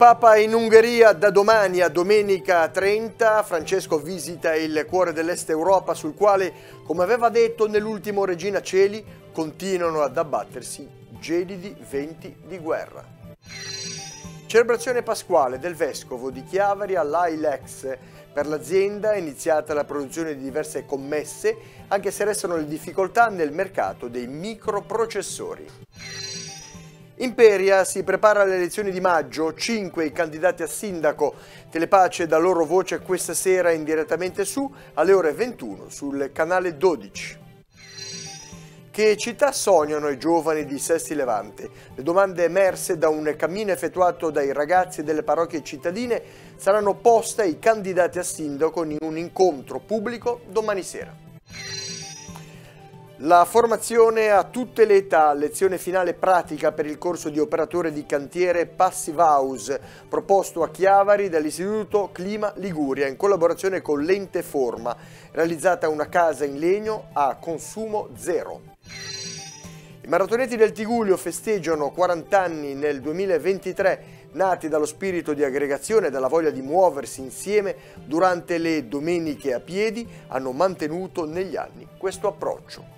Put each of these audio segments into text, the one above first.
Papa in Ungheria da domani a domenica 30. Francesco visita il cuore dell'Est Europa sul quale, come aveva detto nell'ultimo Regina Cieli, continuano ad abbattersi gelidi venti di guerra. Celebrazione pasquale del Vescovo di Chiavari all'Ailex. Per l'azienda è iniziata la produzione di diverse commesse, anche se restano le difficoltà nel mercato dei microprocessori. Imperia si prepara alle elezioni di maggio, 5 i candidati a sindaco. Telepace dà loro voce questa sera indirettamente su alle ore 21 sul canale 12. Che città sognano i giovani di Sesti Levante? Le domande emerse da un cammino effettuato dai ragazzi delle parrocchie cittadine saranno poste ai candidati a sindaco in un incontro pubblico domani sera. La formazione a tutte le età, lezione finale pratica per il corso di operatore di cantiere Passive House, proposto a Chiavari dall'Istituto Clima Liguria in collaborazione con l'ente Forma, realizzata una casa in legno a consumo zero. I maratoneti del Tigulio festeggiano 40 anni nel 2023 nati dallo spirito di aggregazione e dalla voglia di muoversi insieme durante le domeniche a piedi, hanno mantenuto negli anni questo approccio.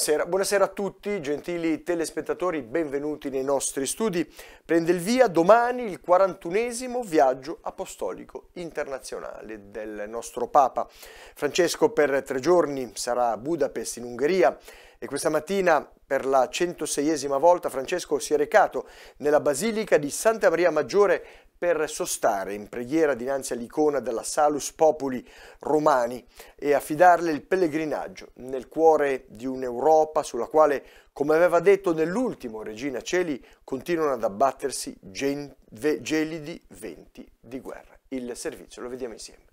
Buonasera, buonasera, a tutti, gentili telespettatori, benvenuti nei nostri studi. Prende il via domani il 41 viaggio apostolico internazionale del nostro Papa. Francesco per tre giorni sarà a Budapest in Ungheria e questa mattina per la 106esima volta Francesco si è recato nella Basilica di Santa Maria Maggiore per sostare in preghiera dinanzi all'icona della Salus Populi Romani e affidarle il pellegrinaggio nel cuore di un'Europa sulla quale, come aveva detto nell'ultimo Regina Celi, continuano ad abbattersi gelidi venti di guerra. Il servizio lo vediamo insieme.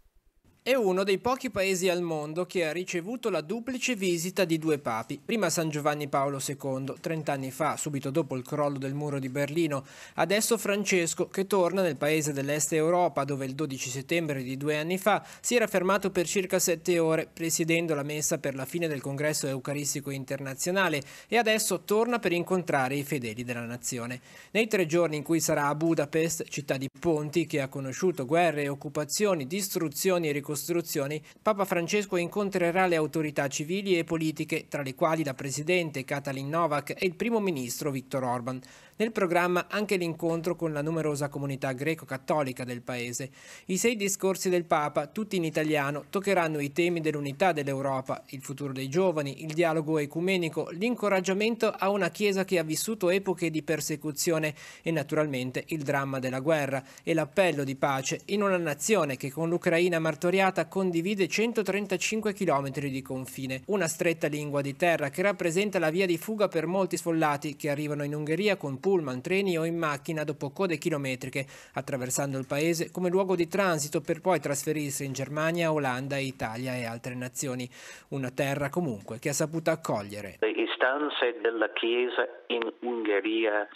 È uno dei pochi paesi al mondo che ha ricevuto la duplice visita di due papi, prima San Giovanni Paolo II, 30 anni fa, subito dopo il crollo del muro di Berlino, adesso Francesco che torna nel paese dell'Est Europa dove il 12 settembre di due anni fa si era fermato per circa sette ore presiedendo la messa per la fine del congresso eucaristico internazionale e adesso torna per incontrare i fedeli della nazione. Nei tre giorni in cui sarà a Budapest, città di Ponti che ha conosciuto guerre occupazioni, distruzioni e ricostruzioni, ricostruzioni, Papa Francesco incontrerà le autorità civili e politiche, tra le quali la presidente Katalin Novak e il primo ministro Viktor Orban. Nel programma anche l'incontro con la numerosa comunità greco-cattolica del paese. I sei discorsi del Papa, tutti in italiano, toccheranno i temi dell'unità dell'Europa, il futuro dei giovani, il dialogo ecumenico, l'incoraggiamento a una Chiesa che ha vissuto epoche di persecuzione e naturalmente il dramma della guerra e l'appello di pace in una nazione che con l'Ucraina martoriata condivide 135 km di confine, una stretta lingua di terra che rappresenta la via di fuga per molti sfollati che arrivano in Ungheria con pullman, treni o in macchina dopo code chilometriche, attraversando il paese come luogo di transito per poi trasferirsi in Germania, Olanda, Italia e altre nazioni. Una terra comunque che ha saputo accogliere. Le istanze della Chiesa in Ungheria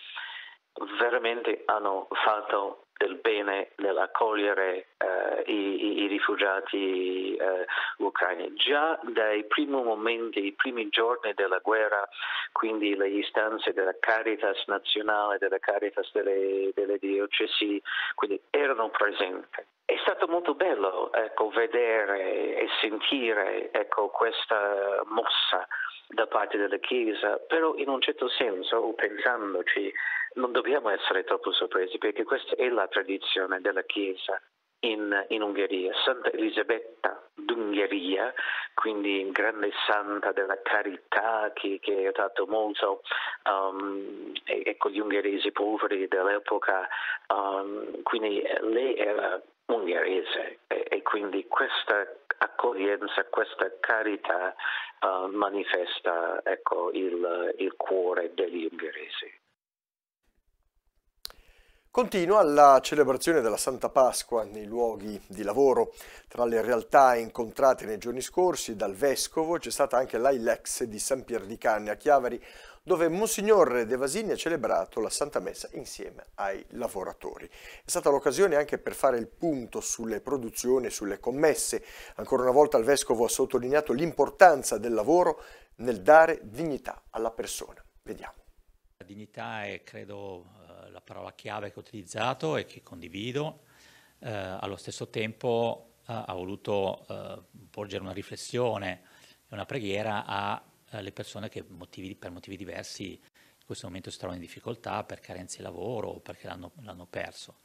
veramente hanno fatto del bene nell'accogliere eh, i, i, rifugiati eh, ucraini. Già dai primi momenti, i primi giorni della guerra, quindi le istanze della Caritas nazionale, della Caritas delle, delle diocesi, quindi erano presenti. È stato molto bello ecco, vedere e sentire ecco, questa mossa da parte della Chiesa, però in un certo senso, pensandoci, non dobbiamo essere troppo sorpresi perché questa è la tradizione della Chiesa in, in Ungheria. Santa Elisabetta d'Ungheria, quindi grande santa della carità che, che ha aiutato molto um, ecco, gli ungheresi poveri dell'epoca, um, quindi lei era ungherese e, e quindi questa accoglienza, questa carità uh, manifesta ecco, il, il cuore degli ungheresi. Continua la celebrazione della Santa Pasqua nei luoghi di lavoro. Tra le realtà incontrate nei giorni scorsi dal Vescovo c'è stata anche l'AILEX di San Pier di Canne a Chiavari, dove Monsignor De Vasini ha celebrato la Santa Messa insieme ai lavoratori. È stata l'occasione anche per fare il punto sulle produzioni e sulle commesse. Ancora una volta il Vescovo ha sottolineato l'importanza del lavoro nel dare dignità alla persona. Vediamo. La dignità è, credo, la parola chiave che ho utilizzato e che condivido, eh, allo stesso tempo eh, ha voluto eh, porgere una riflessione e una preghiera alle persone che motivi, per motivi diversi in questo momento si trovano in difficoltà per carenze di lavoro o perché l'hanno, perso.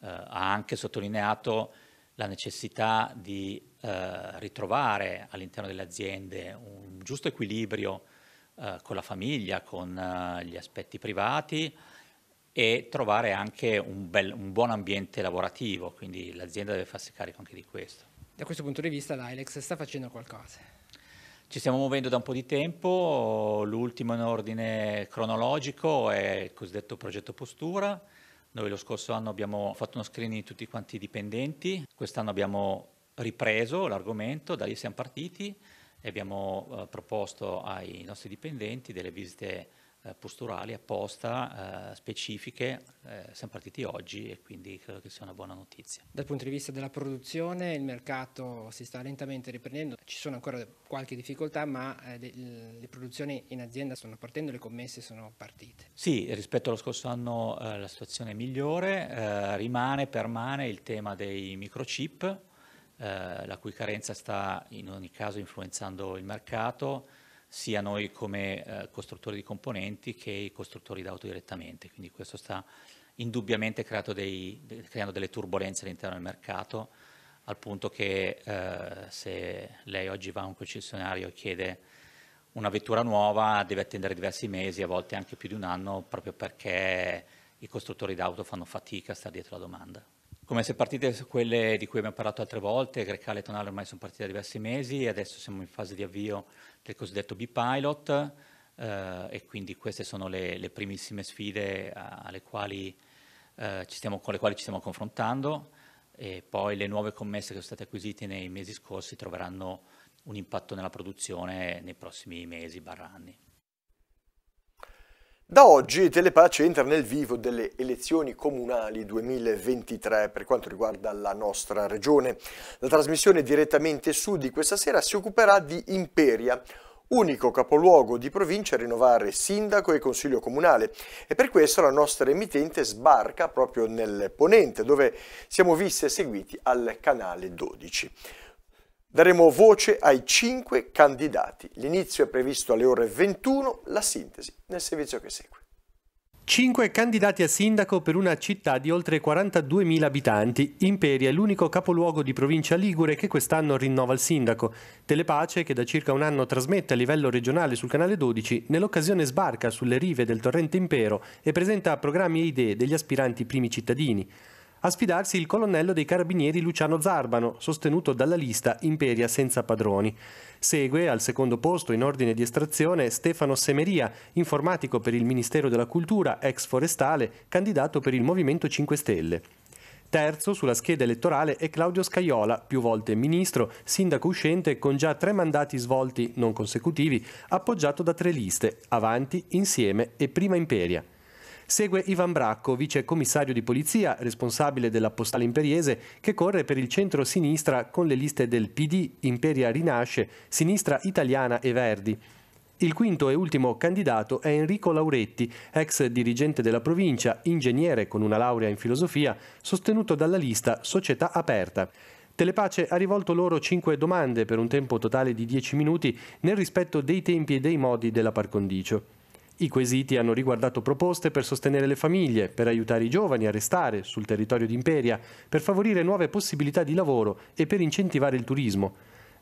Eh, ha anche sottolineato la necessità di eh, ritrovare all'interno delle aziende un giusto equilibrio eh, con la famiglia, con gli aspetti privati, e trovare anche un, bel, un buon ambiente lavorativo, quindi l'azienda deve farsi carico anche di questo. Da questo punto di vista l'Ilex sta facendo qualcosa? Ci stiamo muovendo da un po' di tempo, l'ultimo in ordine cronologico è il cosiddetto progetto Postura, noi lo scorso anno abbiamo fatto uno screening di tutti quanti i dipendenti, quest'anno abbiamo ripreso l'argomento, da lì siamo partiti e abbiamo eh, proposto ai nostri dipendenti delle visite eh, posturali apposta, eh, specifiche, eh, siamo partiti oggi e quindi credo che sia una buona notizia. Dal punto di vista della produzione il mercato si sta lentamente riprendendo, ci sono ancora qualche difficoltà ma eh, le, le, produzioni in azienda stanno partendo, le commesse sono partite. Sì, rispetto allo scorso anno eh, la situazione è migliore, eh, rimane, permane il tema dei microchip, la cui carenza sta in ogni caso influenzando il mercato, sia noi come eh, costruttori di componenti che i costruttori d'auto direttamente, quindi questo sta indubbiamente dei, de, creando delle turbulenze all'interno del mercato, al punto che eh, se lei oggi va a un concessionario e chiede una vettura nuova deve attendere diversi mesi, a volte anche più di un anno, proprio perché i costruttori d'auto fanno fatica a stare dietro la domanda come se partite quelle di cui abbiamo parlato altre volte, Grecale e Tonale ormai sono partite da diversi mesi e adesso siamo in fase di avvio del cosiddetto B-Pilot eh, e quindi queste sono le, le primissime sfide quali, eh, stiamo, con le quali ci stiamo confrontando e poi le nuove commesse che sono state acquisite nei mesi scorsi troveranno un impatto nella produzione nei prossimi mesi barra anni. Da oggi Telepace entra nel vivo delle elezioni comunali 2023 per quanto riguarda la nostra regione. La trasmissione direttamente su di questa sera si occuperà di Imperia, unico capoluogo di provincia a rinnovare sindaco e consiglio comunale e per questo la nostra emittente sbarca proprio nel Ponente dove siamo visti e seguiti al canale 12. Daremo voce ai cinque candidati. L'inizio è previsto alle ore 21, la sintesi nel servizio che segue. Cinque candidati a sindaco per una città di oltre 42.000 abitanti. Imperia è l'unico capoluogo di provincia ligure che quest'anno rinnova il sindaco. Telepace, che da circa un anno trasmette a livello regionale sul canale 12, nell'occasione sbarca sulle rive del torrente Impero e presenta programmi e idee degli aspiranti primi cittadini a sfidarsi il colonnello dei carabinieri Luciano Zarbano, sostenuto dalla lista Imperia senza padroni. Segue al secondo posto in ordine di estrazione Stefano Semeria, informatico per il Ministero della Cultura, ex forestale, candidato per il Movimento 5 Stelle. Terzo sulla scheda elettorale è Claudio Scaiola, più volte ministro, sindaco uscente con già tre mandati svolti non consecutivi, appoggiato da tre liste, Avanti, Insieme e Prima Imperia. Segue Ivan Bracco, vice commissario di polizia, responsabile della postale imperiese, che corre per il centro-sinistra con le liste del PD, Imperia Rinasce, Sinistra Italiana e Verdi. Il quinto e ultimo candidato è Enrico Lauretti, ex dirigente della provincia, ingegnere con una laurea in filosofia, sostenuto dalla lista Società Aperta. Telepace ha rivolto loro cinque domande per un tempo totale di dieci minuti nel rispetto dei tempi e dei modi della par condicio. I quesiti hanno riguardato proposte per sostenere le famiglie, per aiutare i giovani a restare sul territorio di Imperia, per favorire nuove possibilità di lavoro e per incentivare il turismo.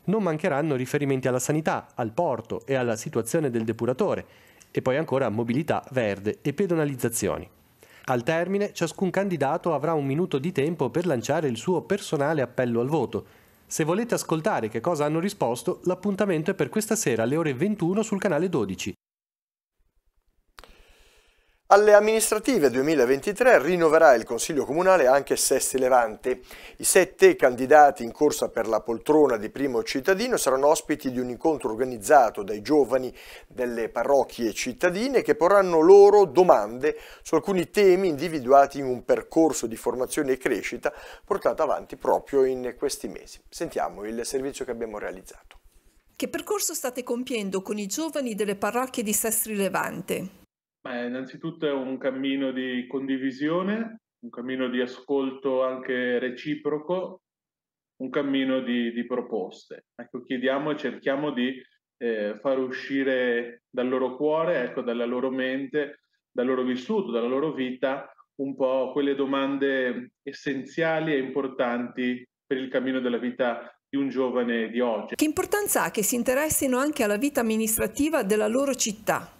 Non mancheranno riferimenti alla sanità, al porto e alla situazione del depuratore, e poi ancora mobilità verde e pedonalizzazioni. Al termine, ciascun candidato avrà un minuto di tempo per lanciare il suo personale appello al voto. Se volete ascoltare che cosa hanno risposto, l'appuntamento è per questa sera alle ore 21 sul canale 12. Alle amministrative 2023 rinnoverà il Consiglio Comunale anche Sesti Levante. I sette candidati in corsa per la poltrona di primo cittadino saranno ospiti di un incontro organizzato dai giovani delle parrocchie cittadine che porranno loro domande su alcuni temi individuati in un percorso di formazione e crescita portato avanti proprio in questi mesi. Sentiamo il servizio che abbiamo realizzato. Che percorso state compiendo con i giovani delle parrocchie di Sestri Levante? Beh, innanzitutto è un cammino di condivisione, un cammino di ascolto anche reciproco, un cammino di, di proposte. Ecco, chiediamo e cerchiamo di eh, far uscire dal loro cuore, ecco, dalla loro mente, dal loro vissuto, dalla loro vita, un po' quelle domande essenziali e importanti per il cammino della vita di un giovane di oggi. Che importanza ha che si interessino anche alla vita amministrativa della loro città?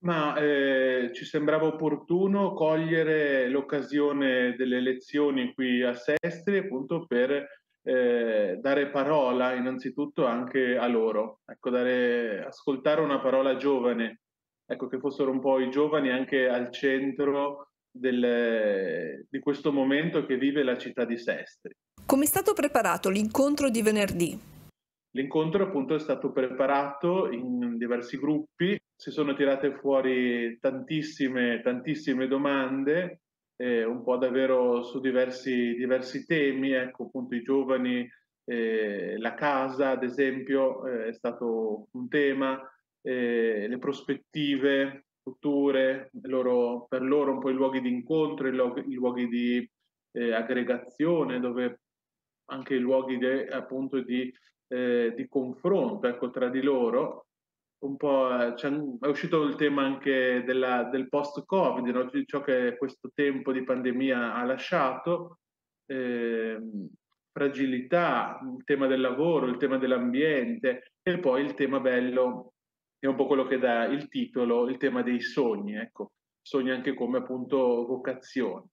Ma eh, ci sembrava opportuno cogliere l'occasione delle elezioni qui a Sestri appunto per eh, dare parola innanzitutto anche a loro, ecco, dare, ascoltare una parola giovane, ecco, che fossero un po' i giovani anche al centro del, di questo momento che vive la città di Sestri. Come è stato preparato l'incontro di venerdì? L'incontro appunto è stato preparato in diversi gruppi, si sono tirate fuori tantissime, tantissime domande, eh, un po' davvero su diversi, diversi temi, ecco appunto i giovani, eh, la casa ad esempio eh, è stato un tema, eh, le prospettive future, loro, per loro un po' i luoghi di incontro, i luoghi, i luoghi di eh, aggregazione dove anche i luoghi de, appunto di, eh, di confronto ecco, tra di loro. Un po' eh, è uscito il tema anche della, del post-Covid, no? di ciò che questo tempo di pandemia ha lasciato, eh, fragilità, il tema del lavoro, il tema dell'ambiente e poi il tema bello è un po' quello che dà il titolo, il tema dei sogni, ecco, sogni anche come appunto vocazione.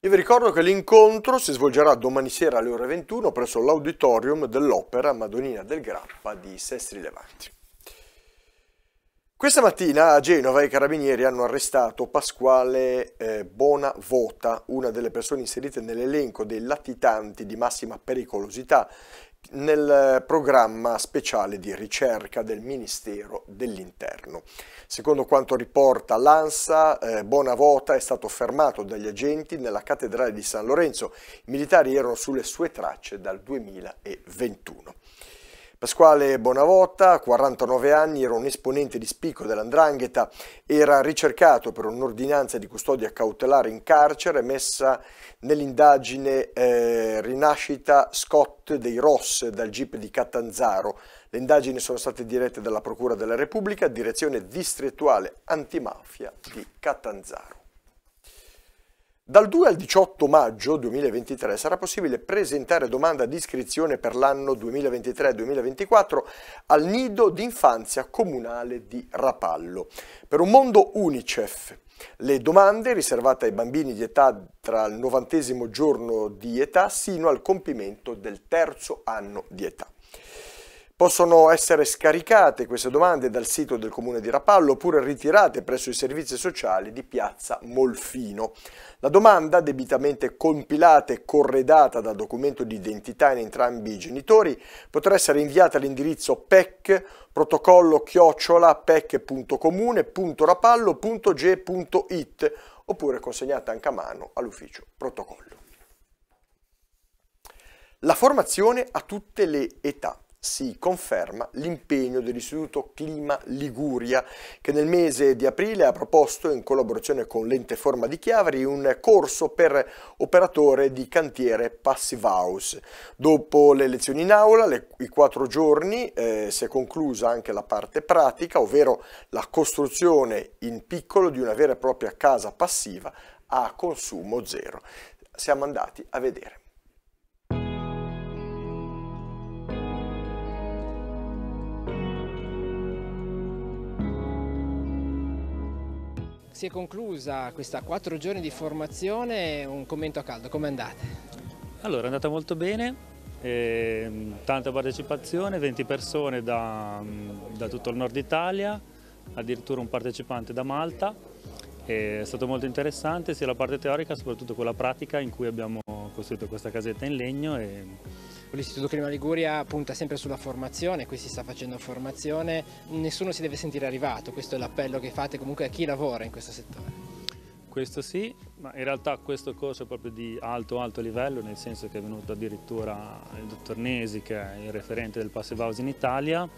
Io vi ricordo che l'incontro si svolgerà domani sera alle ore 21 presso l'auditorium dell'Opera Madonnina del Grappa di Sestri Levanti. Questa mattina a Genova i carabinieri hanno arrestato Pasquale eh, Bonavota, una delle persone inserite nell'elenco dei latitanti di massima pericolosità nel programma speciale di ricerca del Ministero dell'Interno. Secondo quanto riporta l'ANSA, eh, Bonavota è stato fermato dagli agenti nella cattedrale di San Lorenzo. I militari erano sulle sue tracce dal 2021. Pasquale Bonavotta, 49 anni, era un esponente di spicco dell'Andrangheta, era ricercato per un'ordinanza di custodia cautelare in carcere messa nell'indagine eh, Rinascita Scott dei Ross dal GIP di Catanzaro. Le indagini sono state dirette dalla Procura della Repubblica, direzione distrettuale antimafia di Catanzaro. Dal 2 al 18 maggio 2023 sarà possibile presentare domanda di iscrizione per l'anno 2023-2024 al nido d'infanzia comunale di Rapallo. Per un mondo UNICEF, le domande riservate ai bambini di età tra il 90 giorno di età sino al compimento del terzo anno di età. Possono essere scaricate queste domande dal sito del comune di Rapallo oppure ritirate presso i servizi sociali di piazza Molfino. La domanda, debitamente compilata e corredata da documento di identità in entrambi i genitori, potrà essere inviata all'indirizzo PEC protocollo chiocciola pec.comune.rapallo.ge.it oppure consegnata anche a mano all'ufficio protocollo. La formazione a tutte le età si conferma l'impegno dell'Istituto Clima Liguria che nel mese di aprile ha proposto in collaborazione con l'ente Forma di Chiavari un corso per operatore di cantiere Passive House. Dopo le lezioni in aula, le, i quattro giorni, eh, si è conclusa anche la parte pratica, ovvero la costruzione in piccolo di una vera e propria casa passiva a consumo zero. Siamo andati a vedere. Si è conclusa questa quattro giorni di formazione, un commento a caldo, come andate? Allora è andata molto bene, eh, tanta partecipazione, 20 persone da, da tutto il nord Italia, addirittura un partecipante da Malta, è stato molto interessante sia la parte teorica soprattutto quella pratica in cui abbiamo costruito questa casetta in legno e L'Istituto Clima Liguria punta sempre sulla formazione, qui si sta facendo formazione, nessuno si deve sentire arrivato, questo è l'appello che fate comunque a chi lavora in questo settore. Questo sì, ma in realtà questo corso è proprio di alto alto livello, nel senso che è venuto addirittura il dottor Nesi che è il referente del Passive House in Italia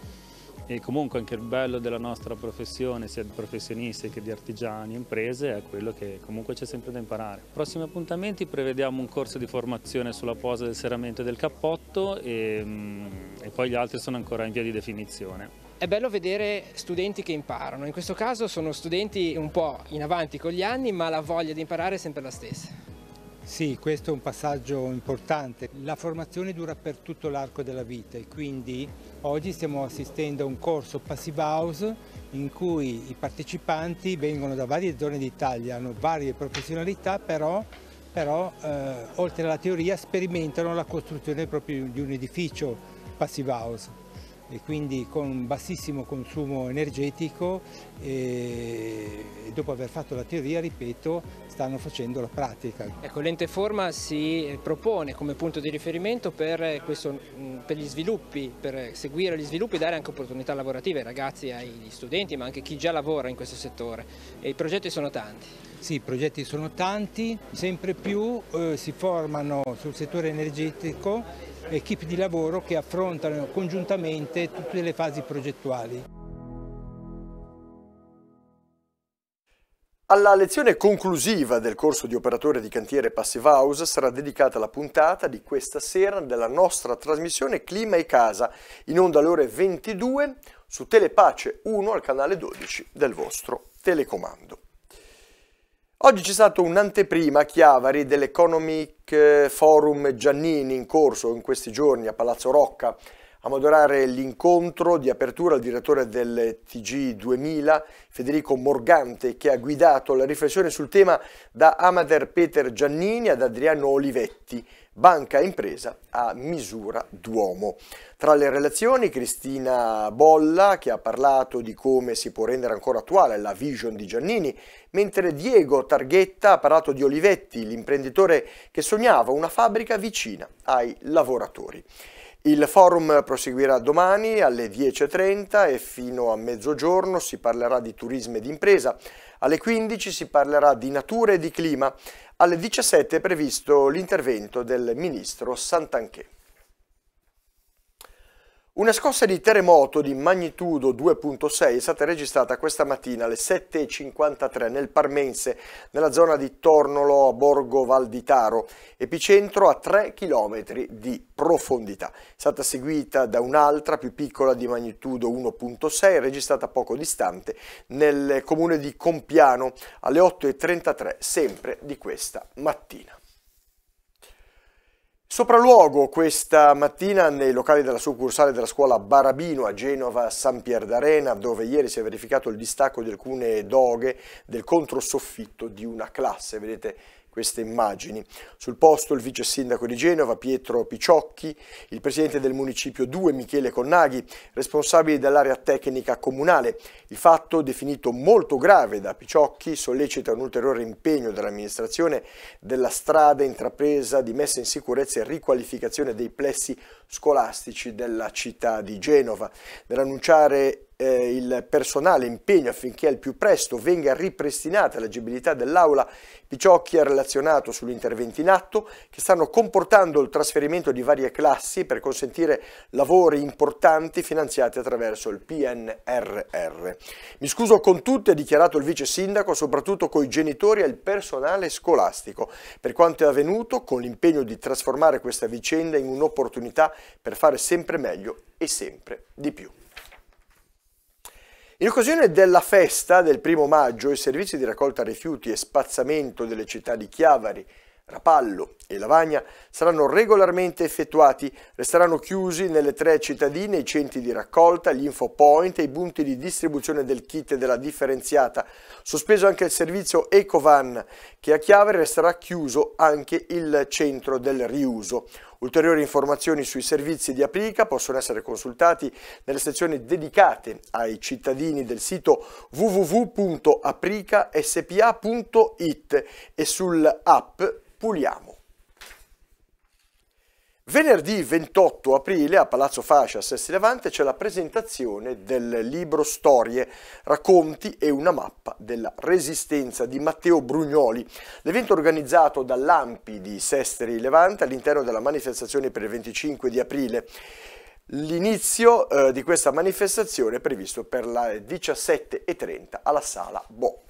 e comunque anche il bello della nostra professione, sia di professionisti che di artigiani, imprese, è quello che comunque c'è sempre da imparare. Prossimi appuntamenti prevediamo un corso di formazione sulla posa del serramento del cappotto e, ehm, e poi gli altri sono ancora in via di definizione. È bello vedere studenti che imparano, in questo caso sono studenti un po' in avanti con gli anni ma la voglia di imparare è sempre la stessa. Sì, questo è un passaggio importante. La formazione dura per tutto l'arco della vita e quindi oggi stiamo assistendo a un corso Passive House in cui i partecipanti vengono da varie zone d'Italia, hanno varie professionalità, però, però eh, oltre alla teoria sperimentano la costruzione proprio di un edificio Passive House e quindi con un bassissimo consumo energetico e dopo aver fatto la teoria, ripeto, stanno facendo la pratica. Ecco, l'ente forma si propone come punto di riferimento per, questo, per gli sviluppi, per seguire gli sviluppi e dare anche opportunità lavorative ai ragazzi, agli studenti, ma anche chi già lavora in questo settore e i progetti sono tanti. Sì, i progetti sono tanti, sempre più eh, si formano sul settore energetico equip di lavoro che affrontano congiuntamente tutte le fasi progettuali. Alla lezione conclusiva del corso di operatore di cantiere Passive House sarà dedicata la puntata di questa sera della nostra trasmissione Clima e Casa, in onda alle ore 22 su Telepace 1 al canale 12 del vostro telecomando. Oggi c'è stato un'anteprima a Chiavari dell'Economic eh, Forum Giannini in corso in questi giorni a Palazzo Rocca a moderare l'incontro di apertura il direttore del TG2000 Federico Morgante che ha guidato la riflessione sul tema da Amater Peter Giannini ad Adriano Olivetti banca e impresa a misura d'uomo. Tra le relazioni Cristina Bolla che ha parlato di come si può rendere ancora attuale la vision di Giannini, mentre Diego Targhetta ha parlato di Olivetti, l'imprenditore che sognava una fabbrica vicina ai lavoratori. Il forum proseguirà domani alle 10.30 e fino a mezzogiorno si parlerà di turismo e di impresa, alle 15 si parlerà di natura e di clima, alle 17 è previsto l'intervento del ministro Santanchè. Una scossa di terremoto di magnitudo 2.6 è stata registrata questa mattina alle 7.53 nel Parmense, nella zona di Tornolo a Borgo Valditaro, epicentro a 3 km di profondità. È stata seguita da un'altra più piccola di magnitudo 1.6 registrata poco distante nel comune di Compiano alle 8.33 sempre di questa mattina. Sopraluogo questa mattina nei locali della succursale della scuola Barabino a Genova San Pier d'Arena dove ieri si è verificato il distacco di alcune doghe del controsoffitto di una classe. Vedete queste immagini. Sul posto il vice sindaco di Genova Pietro Picciocchi, il presidente del municipio 2 Michele Connaghi, responsabili dell'area tecnica comunale. Il fatto, definito molto grave da Picciocchi, sollecita un ulteriore impegno dell'amministrazione della strada intrapresa di messa in sicurezza e riqualificazione dei plessi scolastici della città di Genova. Nell'annunciare eh, il personale impegno affinché al più presto venga ripristinata l'agibilità dell'Aula. Picciocchi ha relazionato sugli interventi in atto che stanno comportando il trasferimento di varie classi per consentire lavori importanti finanziati attraverso il PNRR. Mi scuso con tutti, ha dichiarato il vice sindaco, soprattutto coi genitori e il personale scolastico, per quanto è avvenuto con l'impegno di trasformare questa vicenda in un'opportunità per fare sempre meglio e sempre di più. In occasione della festa del primo maggio, i servizi di raccolta rifiuti e spazzamento delle città di Chiavari, Rapallo e Lavagna saranno regolarmente effettuati, resteranno chiusi nelle tre cittadine i centri di raccolta, gli infopoint e i punti di distribuzione del kit della differenziata, Sospeso anche il servizio Ecovan che a Chiave resterà chiuso anche il centro del riuso. Ulteriori informazioni sui servizi di Aprica possono essere consultati nelle sezioni dedicate ai cittadini del sito www.apricaspa.it e sull'app Puliamo. Venerdì 28 aprile a Palazzo Fascia a Sessi Levante c'è la presentazione del libro Storie, racconti e una mappa della resistenza di Matteo Brugnoli. L'evento organizzato dall'AMPI di Sesteri Levante all'interno della manifestazione per il 25 di aprile. L'inizio eh, di questa manifestazione è previsto per le 17.30 alla sala Bo.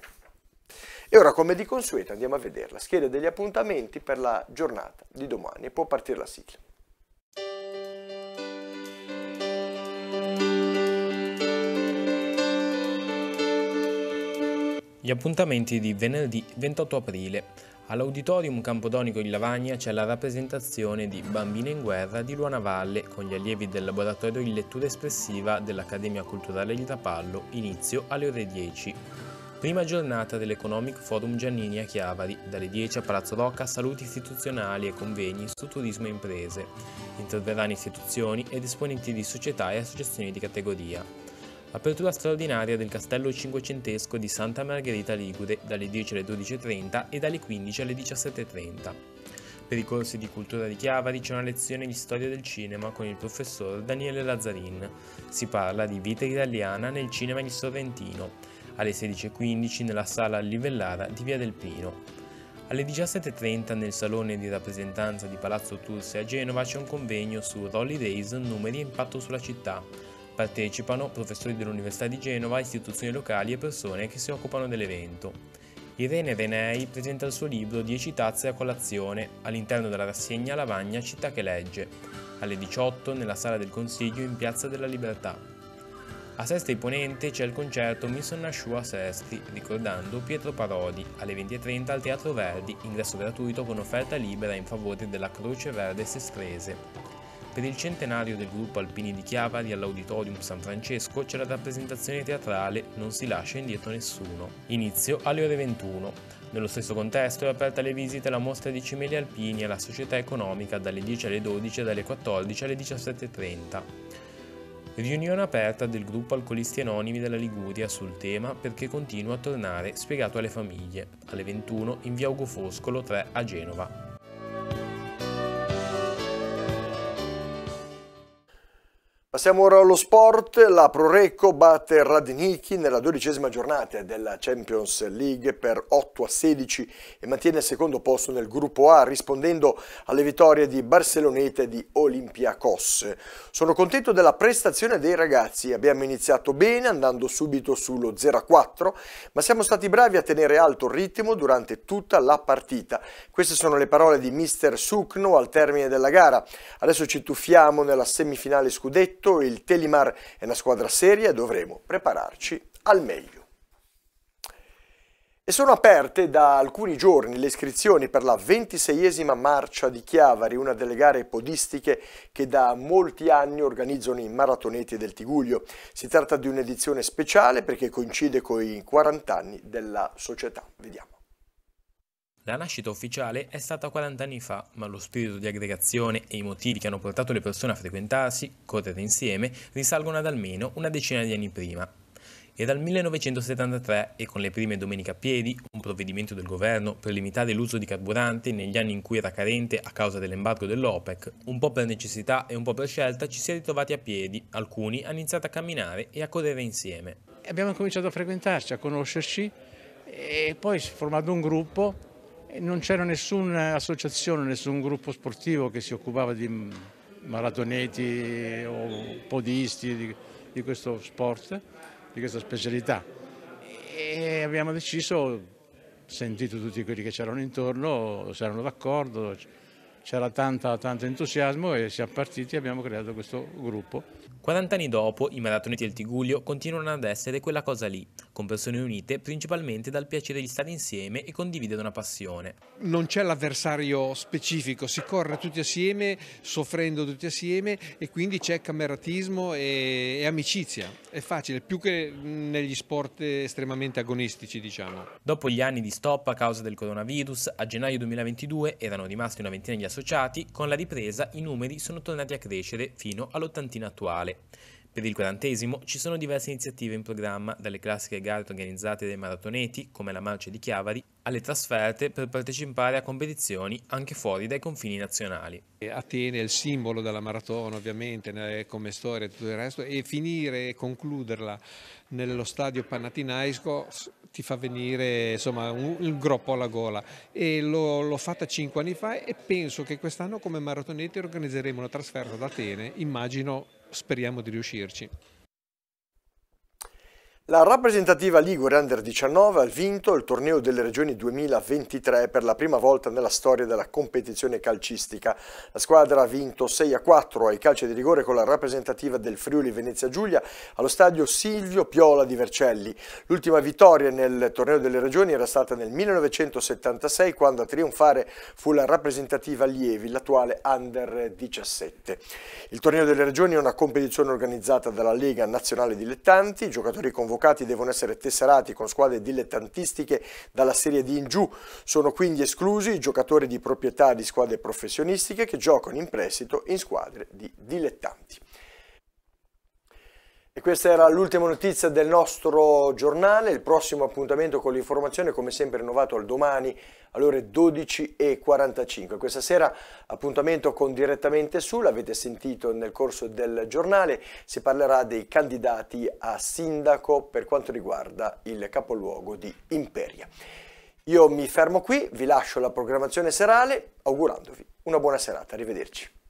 E ora, come di consueto, andiamo a vedere la scheda degli appuntamenti per la giornata di domani può partire la sigla. Gli appuntamenti di venerdì 28 aprile. All'Auditorium Campodonico di Lavagna c'è la rappresentazione di Bambine in guerra di Luana Valle con gli allievi del laboratorio di lettura espressiva dell'Accademia Culturale di Tapallo, inizio alle ore 10. Prima giornata dell'Economic Forum Giannini a Chiavari, dalle 10 a Palazzo Rocca, saluti istituzionali e convegni su turismo e imprese. Interverranno istituzioni ed esponenti di società e associazioni di categoria. Apertura straordinaria del castello cinquecentesco di Santa Margherita Ligure dalle 10 alle 12.30 e dalle 15 alle 17.30. Per i corsi di cultura di Chiavari c'è una lezione di storia del cinema con il professor Daniele Lazzarin. Si parla di vita italiana nel cinema di Sorrentino alle 16.15 nella sala Livellara di Via del Pino. Alle 17.30 nel salone di rappresentanza di Palazzo Tursi a Genova c'è un convegno su Rolly Days, numeri e impatto sulla città. Partecipano professori dell'Università di Genova, istituzioni locali e persone che si occupano dell'evento. Irene Renei presenta il suo libro 10 tazze a colazione all'interno della rassegna Lavagna Città che legge, alle 18 nella sala del Consiglio in Piazza della Libertà. A Sesti Ponente c'è il concerto Mission Nasciù a Sesti, ricordando Pietro Parodi, alle 20.30 al Teatro Verdi, ingresso gratuito con offerta libera in favore della Croce Verde Sestrese. Per il centenario del gruppo Alpini di Chiavari all'Auditorium San Francesco c'è la rappresentazione teatrale Non si lascia indietro nessuno. Inizio alle ore 21. Nello stesso contesto è aperta alle visite la mostra di cimeli alpini alla Società Economica dalle 10 alle 12 e dalle 14 alle 17.30. Riunione aperta del gruppo Alcolisti Anonimi della Liguria sul tema Perché continua a tornare spiegato alle famiglie, alle 21 in via Ugo Foscolo 3 a Genova. Passiamo ora allo sport, la Proreco batte Radnicki nella dodicesima giornata della Champions League per 8 a 16 e mantiene il secondo posto nel gruppo A rispondendo alle vittorie di Barceloneta e di Olympiacos. Sono contento della prestazione dei ragazzi, abbiamo iniziato bene andando subito sullo 0 a 4 ma siamo stati bravi a tenere alto il ritmo durante tutta la partita. Queste sono le parole di mister Sukno al termine della gara. Adesso ci tuffiamo nella semifinale scudetto detto, il Telimar è una squadra seria e dovremo prepararci al meglio. E sono aperte da alcuni giorni le iscrizioni per la 26esima Marcia di Chiavari, una delle gare podistiche che da molti anni organizzano i maratoneti del Tiguglio. Si tratta di un'edizione speciale perché coincide con i 40 anni della società. Vediamo. La nascita ufficiale è stata 40 anni fa, ma lo spirito di aggregazione e i motivi che hanno portato le persone a frequentarsi, correre insieme, risalgono ad almeno una decina di anni prima. È dal 1973 e con le prime Domenica Piedi, un provvedimento del governo per limitare l'uso di carburante negli anni in cui era carente a causa dell'embargo dell'OPEC, un po' per necessità e un po' per scelta ci si è ritrovati a piedi, alcuni hanno iniziato a camminare e a correre insieme. Abbiamo cominciato a frequentarci, a conoscerci e poi formando un gruppo non c'era nessuna associazione, nessun gruppo sportivo che si occupava di maratoneti o podisti di, di questo sport, di questa specialità. E abbiamo deciso, sentito tutti quelli che c'erano intorno, si erano d'accordo, c'era tanto entusiasmo e siamo partiti e abbiamo creato questo gruppo. 40 anni dopo i maratoneti del Tigullio continuano ad essere quella cosa lì, con persone unite principalmente dal piacere di stare insieme e condividere una passione. Non c'è l'avversario specifico, si corre tutti assieme, soffrendo tutti assieme e quindi c'è cameratismo e, e amicizia. È facile, più che negli sport estremamente agonistici, diciamo. Dopo gli anni di stop a causa del coronavirus, a gennaio 2022 erano rimasti una ventina di associati, con la ripresa i numeri sono tornati a crescere fino all'ottantina attuale. Per il quarantesimo ci sono diverse iniziative in programma, dalle classiche gare organizzate dai maratoneti, come la Marcia di Chiavari, alle trasferte per partecipare a competizioni anche fuori dai confini nazionali. Atene è il simbolo della maratona ovviamente come storia e tutto il resto e finire e concluderla nello stadio Panathinaisco ti fa venire insomma, un, un, groppo alla gola e l'ho fatta cinque anni fa e penso che quest'anno come maratoneti organizzeremo una trasferta ad Atene, immagino speriamo di riuscirci. La rappresentativa Ligure Under 19 ha vinto il torneo delle regioni 2023 per la prima volta nella storia della competizione calcistica. La squadra ha vinto 6 a 4 ai calci di rigore con la rappresentativa del Friuli Venezia Giulia allo stadio Silvio Piola di Vercelli. L'ultima vittoria nel torneo delle regioni era stata nel 1976 quando a trionfare fu la rappresentativa Lievi, l'attuale Under 17. Il torneo delle regioni è una competizione organizzata dalla Lega Nazionale Dilettanti, i giocatori convocati convocati devono essere tesserati con squadre dilettantistiche dalla serie di in giù. Sono quindi esclusi i giocatori di proprietà di squadre professionistiche che giocano in prestito in squadre di dilettanti. E questa era l'ultima notizia del nostro giornale, il prossimo appuntamento con l'informazione come sempre rinnovato al domani alle ore 12.45. Questa sera appuntamento con Direttamente Su, l'avete sentito nel corso del giornale, si parlerà dei candidati a sindaco per quanto riguarda il capoluogo di Imperia. Io mi fermo qui, vi lascio la programmazione serale augurandovi una buona serata, arrivederci.